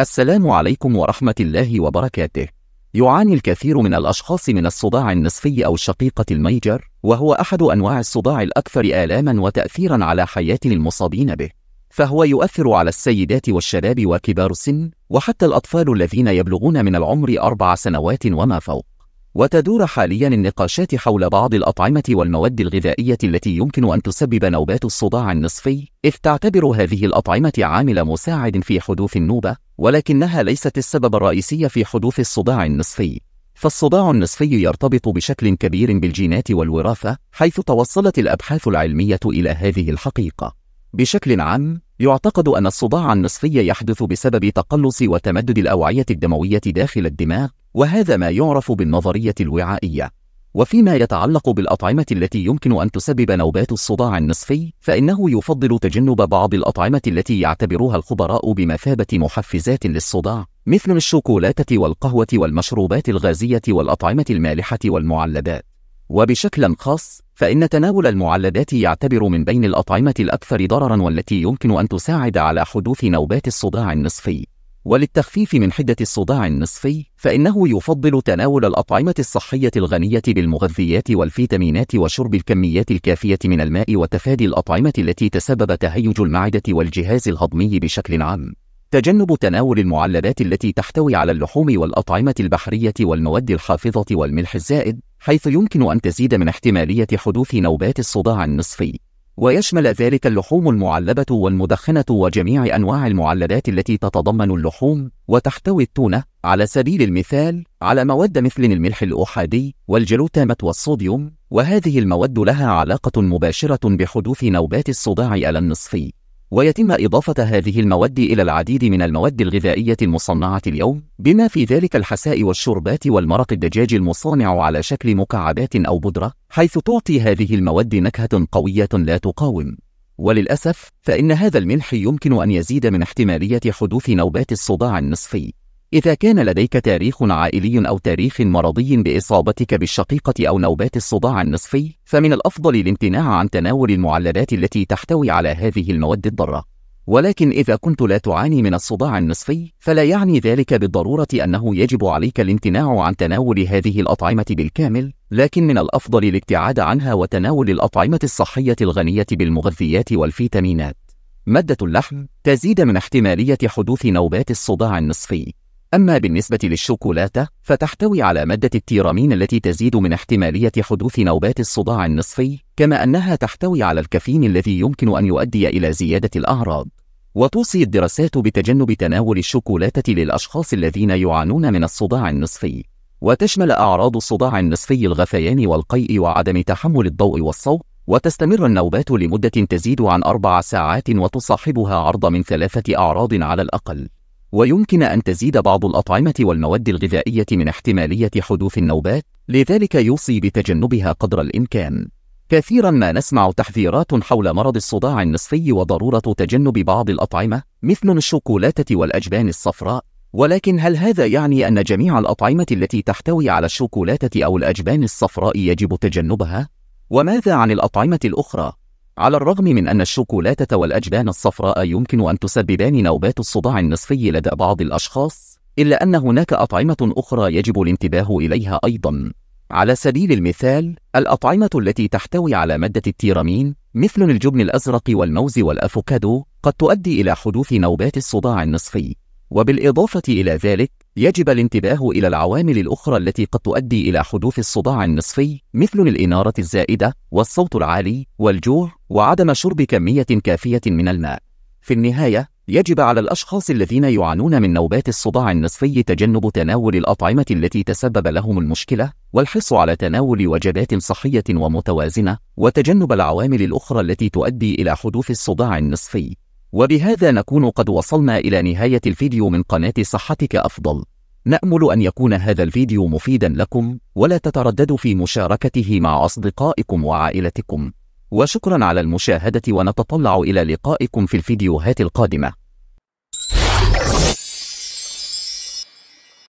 السلام عليكم ورحمة الله وبركاته يعاني الكثير من الأشخاص من الصداع النصفي أو الشقيقة الميجر وهو أحد أنواع الصداع الأكثر آلاما وتأثيرا على حياة المصابين به فهو يؤثر على السيدات والشباب وكبار السن وحتى الأطفال الذين يبلغون من العمر أربع سنوات وما فوق وتدور حاليا النقاشات حول بعض الأطعمة والمواد الغذائية التي يمكن أن تسبب نوبات الصداع النصفي إذ تعتبر هذه الأطعمة عامل مساعد في حدوث النوبة ولكنها ليست السبب الرئيسي في حدوث الصداع النصفي فالصداع النصفي يرتبط بشكل كبير بالجينات والوراثة حيث توصلت الأبحاث العلمية إلى هذه الحقيقة بشكل عام يعتقد أن الصداع النصفي يحدث بسبب تقلص وتمدد الأوعية الدموية داخل الدماغ وهذا ما يعرف بالنظرية الوعائية وفيما يتعلق بالأطعمة التي يمكن أن تسبب نوبات الصداع النصفي فإنه يفضل تجنب بعض الأطعمة التي يعتبرها الخبراء بمثابة محفزات للصداع مثل الشوكولاتة والقهوة والمشروبات الغازية والأطعمة المالحة والمعلبات وبشكل خاص فإن تناول المعلبات يعتبر من بين الأطعمة الأكثر ضررا والتي يمكن أن تساعد على حدوث نوبات الصداع النصفي وللتخفيف من حدة الصداع النصفي فإنه يفضل تناول الأطعمة الصحية الغنية بالمغذيات والفيتامينات وشرب الكميات الكافية من الماء وتفادي الأطعمة التي تسبب تهيج المعدة والجهاز الهضمي بشكل عام تجنب تناول المعلبات التي تحتوي على اللحوم والأطعمة البحرية والمواد الحافظة والملح الزائد حيث يمكن أن تزيد من احتمالية حدوث نوبات الصداع النصفي ويشمل ذلك اللحوم المعلبة والمدخنة وجميع أنواع المعلبات التي تتضمن اللحوم وتحتوي التونة على سبيل المثال على مواد مثل الملح الأحادي والجلوتامة والصوديوم وهذه المواد لها علاقة مباشرة بحدوث نوبات الصداع النصفي ويتم إضافة هذه المواد إلى العديد من المواد الغذائية المصنعة اليوم بما في ذلك الحساء والشربات والمرق الدجاج المصنع على شكل مكعبات أو بودرة حيث تعطي هذه المواد نكهة قوية لا تقاوم وللأسف فإن هذا الملح يمكن أن يزيد من احتمالية حدوث نوبات الصداع النصفي إذا كان لديك تاريخ عائلي أو تاريخ مرضي بإصابتك بالشقيقة أو نوبات الصداع النصفي، فمن الأفضل الامتناع عن تناول المعلبات التي تحتوي على هذه المواد الضارة. ولكن إذا كنت لا تعاني من الصداع النصفي، فلا يعني ذلك بالضرورة أنه يجب عليك الامتناع عن تناول هذه الأطعمة بالكامل، لكن من الأفضل الابتعاد عنها وتناول الأطعمة الصحية الغنية بالمغذيات والفيتامينات. مادة اللحم تزيد من احتمالية حدوث نوبات الصداع النصفي. أما بالنسبة للشوكولاتة فتحتوي على مادة التيرامين التي تزيد من احتمالية حدوث نوبات الصداع النصفي كما أنها تحتوي على الكافيين الذي يمكن أن يؤدي إلى زيادة الأعراض وتوصي الدراسات بتجنب تناول الشوكولاتة للأشخاص الذين يعانون من الصداع النصفي وتشمل أعراض الصداع النصفي الغثيان والقيء وعدم تحمل الضوء والصوت وتستمر النوبات لمدة تزيد عن أربع ساعات وتصاحبها عرض من ثلاثة أعراض على الأقل ويمكن أن تزيد بعض الأطعمة والمواد الغذائية من احتمالية حدوث النوبات لذلك يوصي بتجنبها قدر الإمكان كثيرا ما نسمع تحذيرات حول مرض الصداع النصفي وضرورة تجنب بعض الأطعمة مثل الشوكولاتة والأجبان الصفراء ولكن هل هذا يعني أن جميع الأطعمة التي تحتوي على الشوكولاتة أو الأجبان الصفراء يجب تجنبها؟ وماذا عن الأطعمة الأخرى؟ على الرغم من أن الشوكولاتة والأجبان الصفراء يمكن أن تسببان نوبات الصداع النصفي لدى بعض الأشخاص، إلا أن هناك أطعمة أخرى يجب الانتباه إليها أيضًا. على سبيل المثال، الأطعمة التي تحتوي على مادة التيرامين مثل الجبن الأزرق والموز والأفوكادو قد تؤدي إلى حدوث نوبات الصداع النصفي. وبالإضافة إلى ذلك يجب الانتباه إلى العوامل الأخرى التي قد تؤدي إلى حدوث الصداع النصفي مثل الإنارة الزائدة والصوت العالي والجوع وعدم شرب كمية كافية من الماء في النهاية يجب على الأشخاص الذين يعانون من نوبات الصداع النصفي تجنب تناول الأطعمة التي تسبب لهم المشكلة والحرص على تناول وجبات صحية ومتوازنة وتجنب العوامل الأخرى التي تؤدي إلى حدوث الصداع النصفي وبهذا نكون قد وصلنا إلى نهاية الفيديو من قناة صحتك أفضل نأمل أن يكون هذا الفيديو مفيدا لكم ولا تترددوا في مشاركته مع أصدقائكم وعائلتكم وشكرا على المشاهدة ونتطلع إلى لقائكم في الفيديوهات القادمة